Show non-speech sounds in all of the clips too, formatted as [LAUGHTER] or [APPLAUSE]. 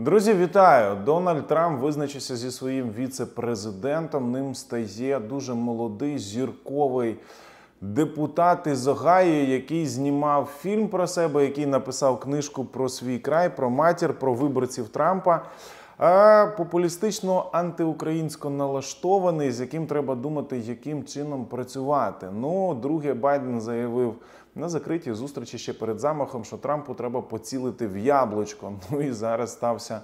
Друзі, вітаю! Дональд Трамп визначився зі своїм віце-президентом. Ним стає дуже молодий зірковий депутат із Огайо, який знімав фільм про себе, який написав книжку про свій край, про матір, про виборців Трампа. Популістично антиукраїнсько налаштований, з яким треба думати, яким чином працювати. Ну, друге, Байден заявив на закритій зустрічі ще перед замахом, що Трампу треба поцілити в яблучко. [LAUGHS] Ну і зараз стався.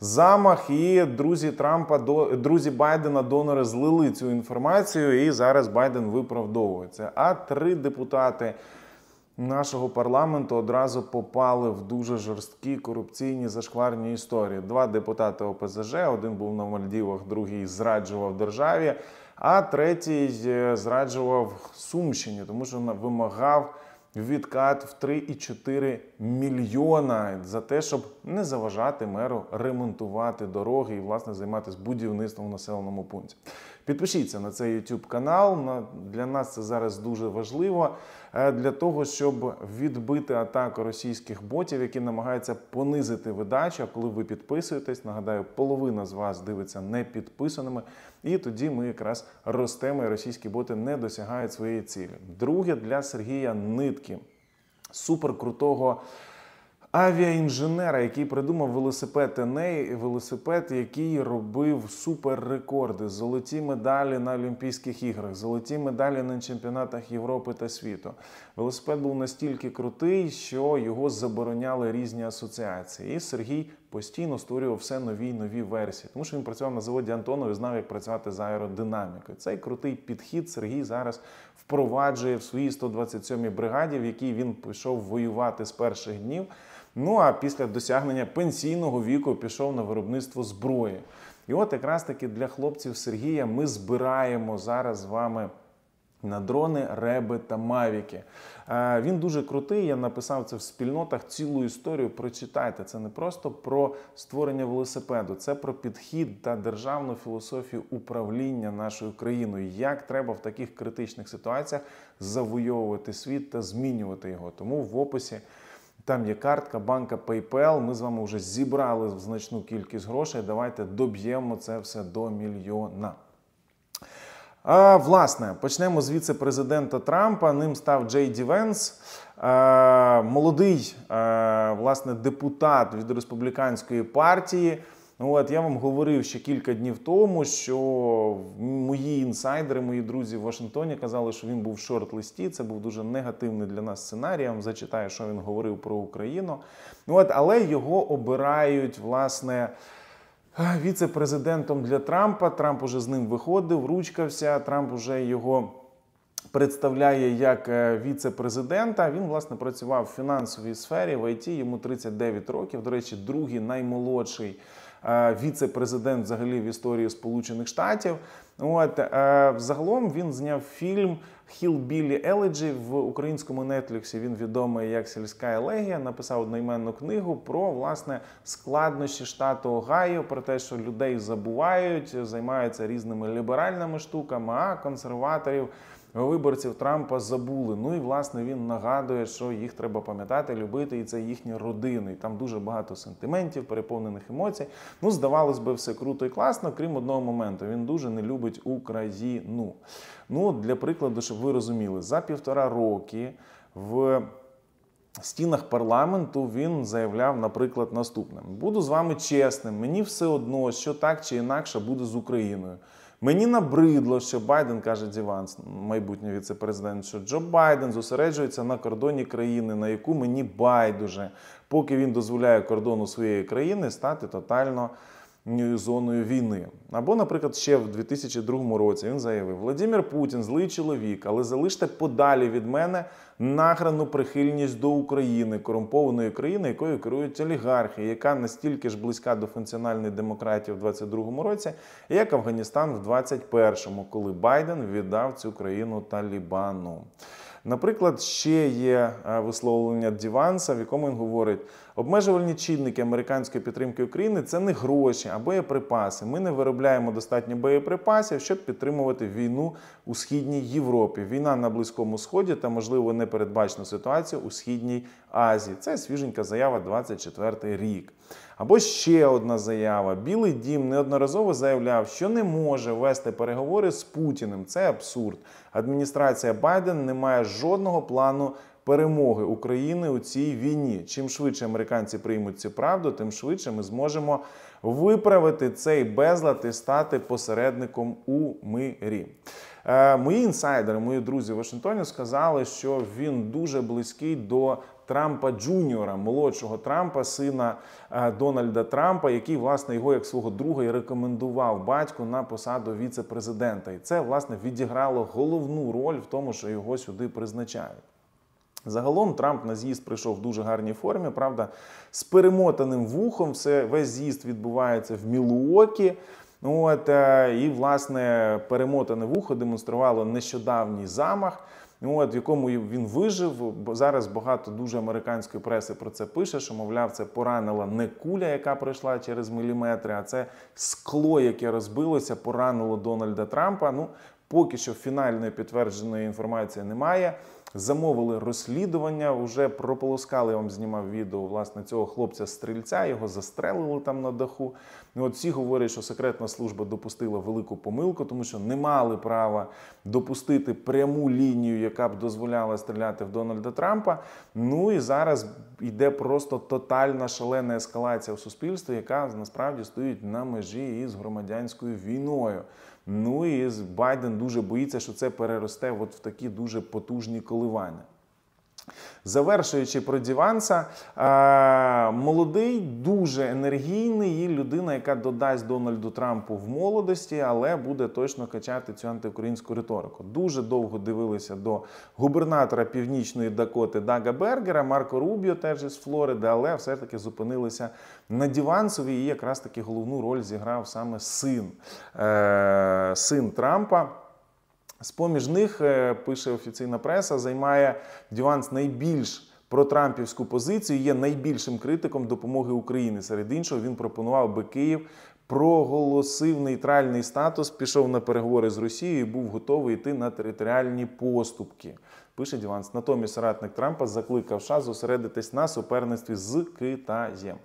Замах і друзі Трампа до друзі Байдена донори злили цю інформацію, і зараз Байден виправдовується. А три депутати нашого парламенту одразу попали в дуже жорсткі корупційні зашкварні історії. Два депутати ОПЗЖ, один був на Мальдівах, другий зраджував державі, а третій е, зраджував Сумщині, тому що вимагав відкат в і 3,4 мільйона за те, щоб не заважати меру ремонтувати дороги і власне займатися будівництвом в населеному пункті. Підпишіться на цей YouTube канал. Для нас це зараз дуже важливо е, для того, щоб відбити атаку російських ботів, які намагаються понизити видачу. коли ви підписуєтесь, нагадаю, половина з вас дивиться непідписаними, і тоді ми якраз ростемо, і російські боти не досягають своєї цілі. Друге для Сергія Нитки суперкрутого авіаінженера, який придумав велосипед Еней, велосипед, який робив суперрекорди, золоті медалі на Олімпійських іграх, золоті медалі на чемпіонатах Європи та світу. Велосипед був настільки крутий, що його забороняли різні асоціації. І Сергій постійно створював все нові й нові версії, тому що він працював на заводі Антонов і знав, як працювати з аеродинамікою. Цей крутий підхід Сергій зараз впроваджує в своїй 127-й бригаді, в якій він пішов воювати з перших днів. Ну а після досягнення пенсійного віку пішов на виробництво зброї. І от якраз таки для хлопців Сергія ми збираємо зараз з вами на дрони, реби та мавіки. Е, він дуже крутий. Я написав це в спільнотах. Цілу історію прочитайте. Це не просто про створення велосипеду, це про підхід та державну філософію управління нашою країною. Як треба в таких критичних ситуаціях завойовувати світ та змінювати його. Тому в описі. Там є картка банка PayPal. Ми з вами вже зібрали значну кількість грошей. Давайте доб'ємо це все до мільйона. А, Власне, почнемо з віце-президента Трампа. Ним став Джей Дівенс, А, молодий а, власне депутат від республіканської партії. От я вам говорив ще кілька днів тому, що мої інсайдери, мої друзі в Вашингтоні казали, що він був в шорт-листі. Це був дуже негативний для нас сценарій. Я вам зачитаю, що він говорив про Україну. От, але його обирають власне віце-президентом для Трампа. Трамп уже з ним виходив, ручкався. Трамп уже його представляє як е, віце-президента. Він власне працював в фінансовій сфері в ІТ, Йому 39 років. До речі, другий наймолодший е, віце-президент взагалі в історії Сполучених Штатів. От е, взагалом він зняв фільм Хілбілі Еледжі в українському нетліксі. Він відомий як сільська елегія. Написав одноіменну книгу про власне складнощі штату Огайо, про те, що людей забувають, займаються різними ліберальними штуками, а консерваторів виборців Трампа забули. Ну і власне він нагадує, що їх треба пам'ятати, любити, і це їхні родини. І Там дуже багато сентиментів, переповнених емоцій. Ну, здавалось би, все круто і класно, крім одного моменту. Він дуже не любить Україну. Ну для прикладу, щоб ви розуміли, за півтора роки в. Стінах парламенту він заявляв, наприклад, наступним: буду з вами чесним. Мені все одно, що так чи інакше буде з Україною. Мені набридло, що Байден каже Діванс, майбутній віцепрезидент, що Джо Байден зосереджується на кордоні країни, на яку мені байдуже, поки він дозволяє кордону своєї країни стати тотально. Е, зоною війни. Або, наприклад, ще в 2002 році він заявив: Владимир Путін злий чоловік, але залиште подалі від мене награну прихильність до України, корумпованої країни, якою керують олігархи, яка настільки ж близька до функціональної демократії в 2022 році, як Афганістан в 2021, коли Байден віддав цю країну Талібану. Наприклад, ще є е, висловлення Діванса, в якому він говорить: Обмежувальні чинники американської підтримки України це не гроші а боєприпаси. Ми не виробляємо достатньо боєприпасів, щоб підтримувати війну у східній Європі. Війна на Близькому Сході та можливо непередбачну ситуацію у східній Азії. Це свіженька заява 24 рік. Або ще одна заява: Білий дім неодноразово заявляв, що не може вести переговори з Путіним. Це абсурд. Адміністрація Байден не має жодного плану перемоги України у цій війні. Чим швидше американці приймуть цю правду, тим швидше ми зможемо виправити цей безлад і стати посередником у мирі. Е, мої інсайдери, мої друзі в Вашингтоні, сказали, що він дуже близький до. Трампа Джуніора, молодшого Трампа, сина е, Дональда Трампа, який власне його як свого друга і рекомендував батьку на посаду віце-президента, і це власне відіграло головну роль в тому, що його сюди призначають. Загалом Трамп на з'їзд прийшов в дуже гарній формі, правда, з перемотаним вухом. Все весь з'їзд відбувається в Мілуокі. От е, і власне перемотане вухо демонструвало нещодавній замах. От в якому він вижив, зараз багато дуже американської преси про це пише, що мовляв, це поранила не куля, яка пройшла через міліметри, а це скло, яке розбилося, поранило Дональда Трампа. Ну поки що фінальної підтвердженої інформації немає замовили розслідування. Вже прополоскали я вам знімав відео власне цього хлопця-стрільця. Його застрелили там на даху. Ну от всі говорять, що секретна служба допустила велику помилку, тому що не мали права допустити пряму лінію, яка б дозволяла стріляти в Дональда Трампа. Ну і зараз йде просто тотальна шалена ескалація в суспільстві, яка насправді стоїть на межі із громадянською війною. Ну і Байден дуже боїться, що це переросте от в такі дуже потужні коливання. Завершуючи про Діванса, е, молодий, дуже енергійний і людина, яка додасть Дональду Трампу в молодості, але буде точно качати цю антиукраїнську риторику. Дуже довго дивилися до губернатора Північної Дакоти Дага Бергера, Марко Рубіо теж із Флориди, але все ж таки зупинилися на Дівансові. І якраз таки головну роль зіграв саме син, е, син Трампа. З-поміж них е, пише офіційна преса, займає Дюанс найбільш протрампівську позицію. Є найбільшим критиком допомоги Україні. Серед іншого він пропонував би Київ. Проголосив нейтральний статус, пішов на переговори з Росією, і був готовий йти на територіальні поступки пише Діванс. Натомість радник Трампа закликав США зосередитись на суперництві з Китаєм.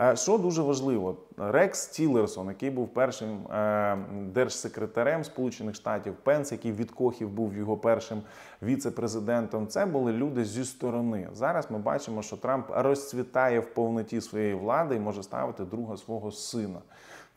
Е, що дуже важливо, Рекс Тілерсон, який був першим е, держсекретарем Сполучених Штатів Пенс, який від Кохів був його першим віце-президентом, це були люди зі сторони. Зараз ми бачимо, що Трамп розцвітає в повноті своєї влади і може ставити друга свого сина.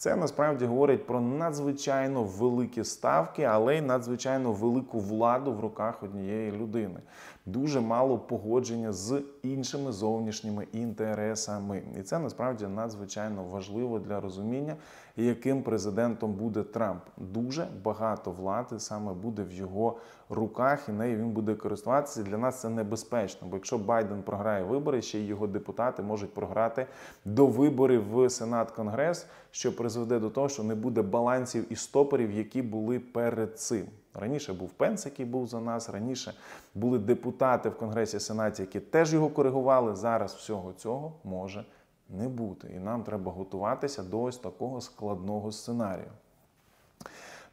Це насправді говорить про надзвичайно великі ставки, але й надзвичайно велику владу в руках однієї людини. Дуже мало погодження з іншими зовнішніми інтересами. І це насправді надзвичайно важливо для розуміння, яким президентом буде Трамп. Дуже багато влади саме буде в його руках, і нею він буде користуватися. Для нас це небезпечно. Бо якщо Байден програє вибори, ще й його депутати можуть програти до виборів в Сенат Конгрес, що призведе до того, що не буде балансів і стопорів, які були перед цим. Раніше був Пенс, який був за нас. Раніше були депутати в Конгресі Сенаті, які теж його коригували. Зараз всього цього може не бути. І нам треба готуватися до ось такого складного сценарію.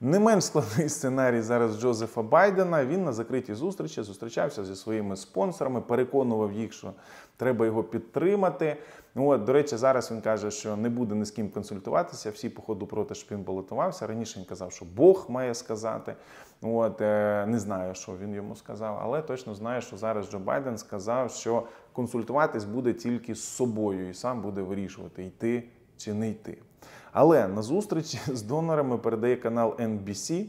Не менш складний сценарій зараз Джозефа Байдена. Він на закритій зустрічі зустрічався зі своїми спонсорами, переконував їх, що треба його підтримати. От, до речі, зараз він каже, що не буде ні з ким консультуватися. Всі, походу, проти щоб він балотувався. Раніше він казав, що Бог має сказати. От е, не знаю, що він йому сказав, але точно знаю, що зараз Джо Байден сказав, що консультуватись буде тільки з собою, і сам буде вирішувати йти чи не йти. Але на зустрічі [LAUGHS] з донорами передає канал NBC,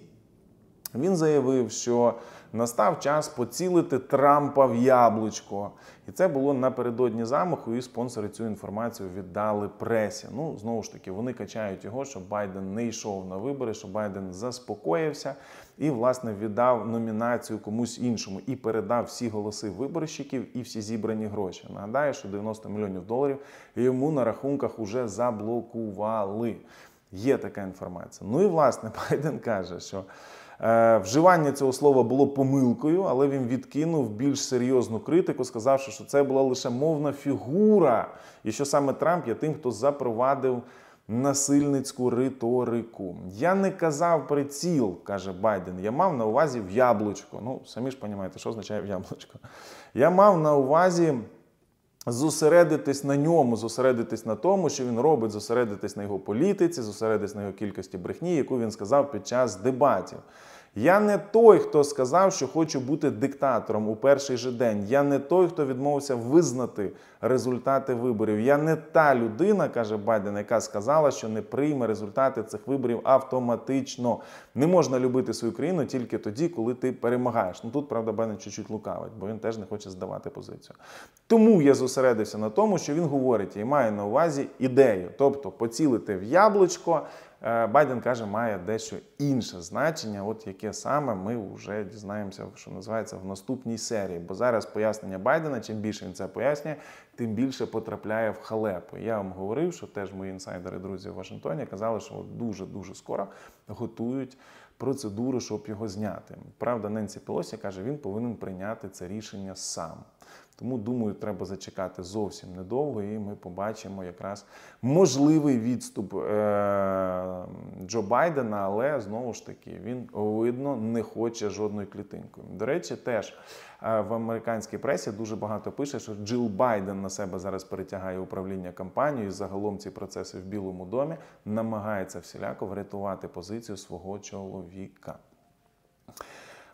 Він заявив, що настав час поцілити Трампа в яблучко. І це було напередодні замаху, і спонсори цю інформацію віддали пресі. Ну, знову ж таки, вони качають його, щоб Байден не йшов на вибори, щоб Байден заспокоївся і, власне, віддав номінацію комусь іншому і передав всі голоси виборщиків і всі зібрані гроші. Нагадаю, що 90 мільйонів доларів йому на рахунках уже заблокували. Є така інформація. Ну і власне [LAUGHS] Байден каже, що Е, вживання цього слова було помилкою, але він відкинув більш серйозну критику, сказавши, що це була лише мовна фігура, і що саме Трамп є тим, хто запровадив. Насильницьку риторику. Я не казав приціл, каже Байден. Я мав на увазі в яблучко. Ну, самі ж понімаєте, що означає в [LAUGHS] яблучко. Я мав на увазі зосередитись на ньому, зосередитись на тому, що він робить, зосередитись на його політиці, зосередитись на його кількості брехні, яку він сказав під час дебатів. Я не той, хто сказав, що хочу бути диктатором у перший же день. Я не той, хто відмовився визнати результати виборів. Я не та людина, каже Байден, яка сказала, що не прийме результати цих виборів автоматично. Не можна любити свою країну тільки тоді, коли ти перемагаєш. Ну тут правда Байден чуть-чуть лукавить, бо він теж не хоче здавати позицію. Тому я зосередився на тому, що він говорить і має на увазі ідею, тобто поцілити в яблучко. Е, Байден каже, має дещо інше значення, от яке саме ми вже дізнаємося, що називається в наступній серії. Бо зараз пояснення Байдена, чим більше він це пояснює, тим більше потрапляє в халепу. Я вам говорив, що теж мої інсайдери, друзі в Вашингтоні, казали, що дуже дуже скоро готують процедуру, щоб його зняти. Правда, Ненсі Пелосі каже, він повинен прийняти це рішення сам. Тому, думаю, треба зачекати зовсім недовго, і ми побачимо якраз можливий відступ е- Джо Байдена, але знову ж таки він видно не хоче жодної клітинкою. До речі, теж е, в американській пресі дуже багато пише, що Джил Байден на себе зараз перетягає управління кампанією. і Загалом ці процеси в Білому домі намагається всіляко врятувати позицію свого чоловіка.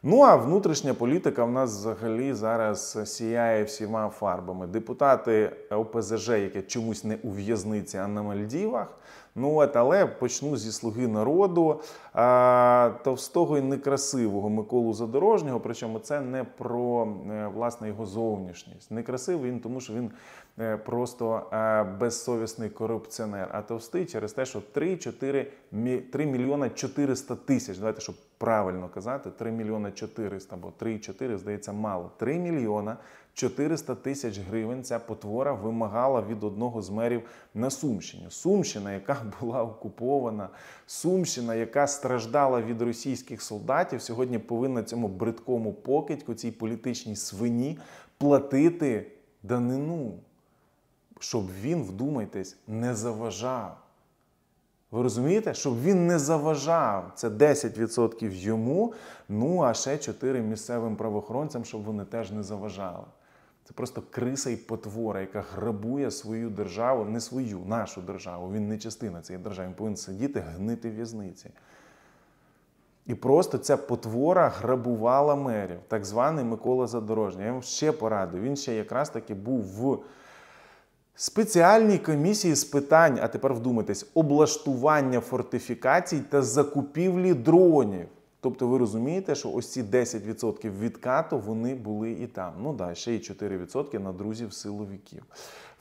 Ну а внутрішня політика в нас взагалі зараз сіяє всіма фарбами. Депутати ОПЗЖ, яке чомусь не у в'язниці, а на Мальдівах, Ну от, але почну зі слуги народу а, товстого і некрасивого Миколу Задорожнього. Причому це не про е, власне його зовнішність. Некрасивий він, тому що він е, просто е, безсовісний корупціонер, а товстий через те, що 3-4 3 мільйона 400 тисяч. Давайте щоб правильно казати, 3 мільйона 400, бо 3-4, здається, мало. 3 мільйона 400 тисяч гривень ця потвора вимагала від одного з мерів на Сумщині. Сумщина, яка [LAUGHS] була окупована, Сумщина, яка страждала від російських солдатів, сьогодні повинна цьому бридкому покидьку, цій політичній свині платити данину, щоб він, вдумайтесь, не заважав. Ви розумієте, щоб він не заважав це 10% йому, ну а ще 4 місцевим правоохоронцям, щоб вони теж не заважали. Це просто криса і потвора, яка грабує свою державу, не свою, нашу державу. Він не частина цієї держави, він повинен сидіти, гнити в в'язниці. І просто ця потвора грабувала мерів, так званий Микола Задорожній. Я вам ще порадую. Він ще якраз таки був в спеціальній комісії з питань, а тепер вдумайтесь, облаштування фортифікацій та закупівлі дронів. Тобто ви розумієте, що ось ці 10% відкату вони були і там. Ну да, ще й 4% на друзів силовиків.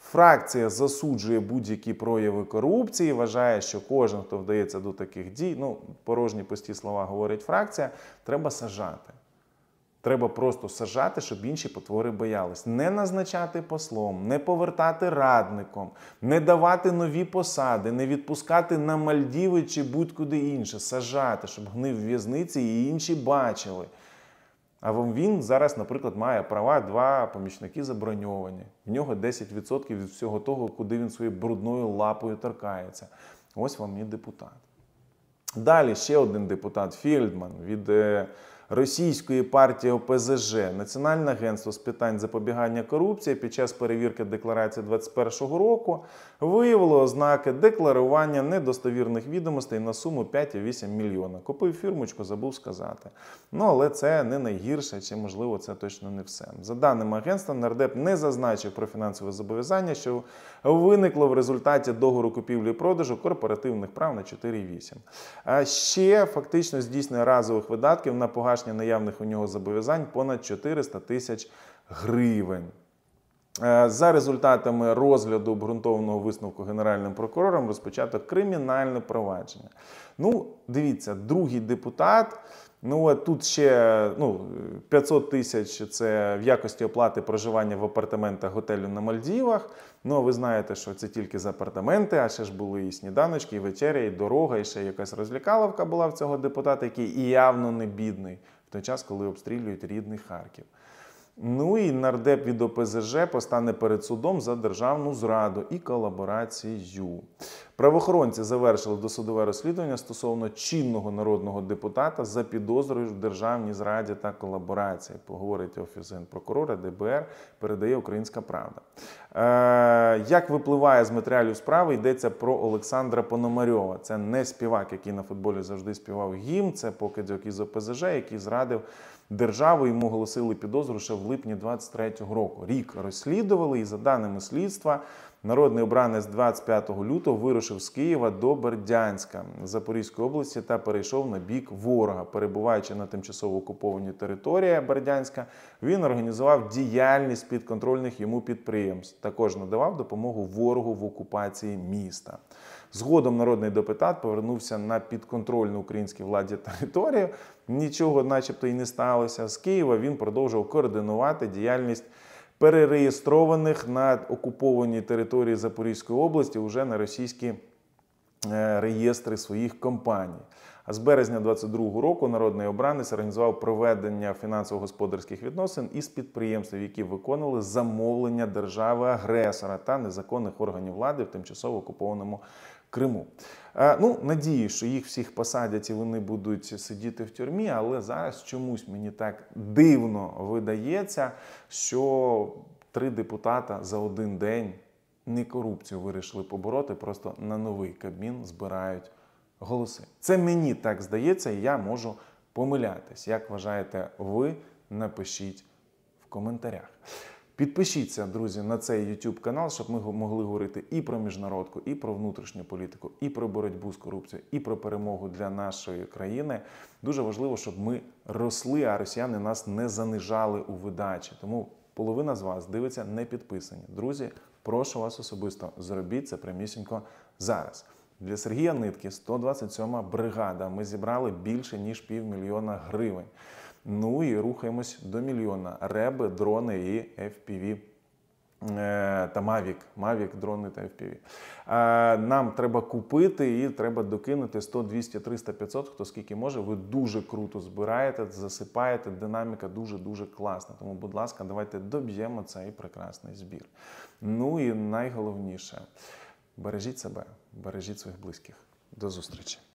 Фракція засуджує будь-які прояви корупції, вважає, що кожен, хто вдається до таких дій, ну порожні пусті слова говорить фракція, треба сажати. Треба просто сажати, щоб інші потвори боялись. Не назначати послом, не повертати радником, не давати нові посади, не відпускати на Мальдіви чи будь-куди інше. Сажати, щоб гнив в'язниці і інші бачили. А він зараз, наприклад, має права два помічники заброньовані. В нього 10% від всього того, куди він своєю брудною лапою торкається. Ось вам і депутат. Далі ще один депутат Фільдман від. Е, російської партії ОПЗЖ Національне агентство з питань запобігання корупції під час перевірки декларації 2021 року виявило ознаки декларування недостовірних відомостей на суму 5,8 мільйона. Купив фірмочку, забув сказати. Ну але це не найгірше, чи можливо це точно не все. За даними агентства, нардеп не зазначив про фінансове зобов'язання, що виникло в результаті договору купівлі і продажу корпоративних прав на 4,8. А ще фактично здійснює разових видатків на погашення погашення наявних у нього зобов'язань понад 400 тисяч гривень. Е, за результатами розгляду обґрунтованого висновку генеральним прокурором розпочато кримінальне провадження. Ну, дивіться, другий депутат Ну от тут ще ну, 500 тисяч це в якості оплати проживання в апартаментах готелю на Мальдівах. Ну, ви знаєте, що це тільки за апартаменти, а ще ж були і сніданочки, і вечеря, і дорога, і ще якась розлікаловка була в цього депутата, який і явно не бідний в той час, коли обстрілюють рідний Харків. Ну і нардеп від ОПЗЖ постане перед судом за державну зраду і колаборацію. Правоохоронці завершили досудове розслідування стосовно чинного народного депутата за підозрою в державній зраді та колаборації. Поговорить офіс генпрокурора ДБР, передає Українська Правда. Е, Як випливає з матеріалів справи, йдеться про Олександра Пономарьова. Це не співак, який на футболі завжди співав гімн, це покидьок із ОПЗЖ, який зрадив держави йому голосили підозру ще в липні 23-го року. Рік розслідували, і за даними слідства, народний обранець 25 лютого вирушив з Києва до Бердянська Запорізької області та перейшов на бік ворога. Перебуваючи на тимчасово окупованій території Бердянська, він організував діяльність підконтрольних йому підприємств. Також надавав допомогу ворогу в окупації міста. Згодом народний депутат повернувся на підконтрольну українській владі територію нічого, начебто, і не сталося. З Києва він продовжував координувати діяльність перереєстрованих на окупованій території Запорізької області вже на російські е, реєстри своїх компаній. А з березня 2022 року народний обранець організував проведення фінансово-господарських відносин із підприємств, які виконували замовлення держави-агресора та незаконних органів влади в тимчасово окупованому Криму. Е, ну, надію, що їх всіх посадять і вони будуть сидіти в тюрмі, але зараз чомусь мені так дивно видається, що три депутата за один день не корупцію вирішили побороти, просто на новий кабмін збирають голоси. Це мені так здається, і я можу помилятись. Як вважаєте ви, напишіть в коментарях. Підпишіться, друзі, на цей YouTube канал, щоб ми могли говорити і про міжнародку, і про внутрішню політику, і про боротьбу з корупцією, і про перемогу для нашої країни. Дуже важливо, щоб ми росли, а росіяни нас не занижали у видачі. Тому половина з вас дивиться не підписані. Друзі, прошу вас особисто зробіть це прямісінько зараз. Для Сергія Нитки 127 бригада. Ми зібрали більше ніж півмільйона гривень. Ну і рухаємось до мільйона. Реби, дрони і FPV. Е, та Mavic, Mavic, дрони та FPV. Е, нам треба купити і треба докинути 100, 200, 300, 500, хто скільки може. Ви дуже круто збираєте, засипаєте. Динаміка дуже-дуже класна. Тому, будь ласка, давайте доб'ємо цей прекрасний збір. Ну і найголовніше бережіть себе, бережіть своїх близьких. До зустрічі.